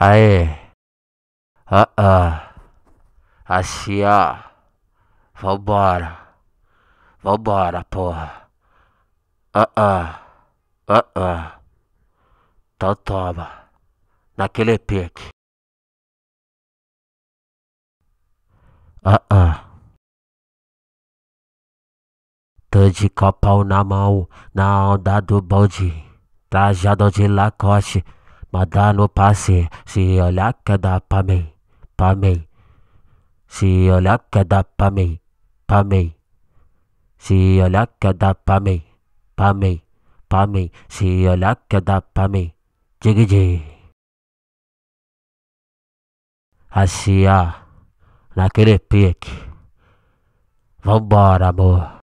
Aê, ah ah, assim ó vambora, vambora porra, ah ah, ah ah, então toma, naquele pique, ah ah. Tô de copão na mão, na onda do bonde, trajado de lacoste. Madá no passe, se olhar que dá pra mim, pra mim. Se olhar que dá pra mim, pra mim. Se olhar que dá pra mim, pra mim, pra mim. Se olhar que dá pra mim, dig dig. Assim, ó, naquele pique. Vambora, amor.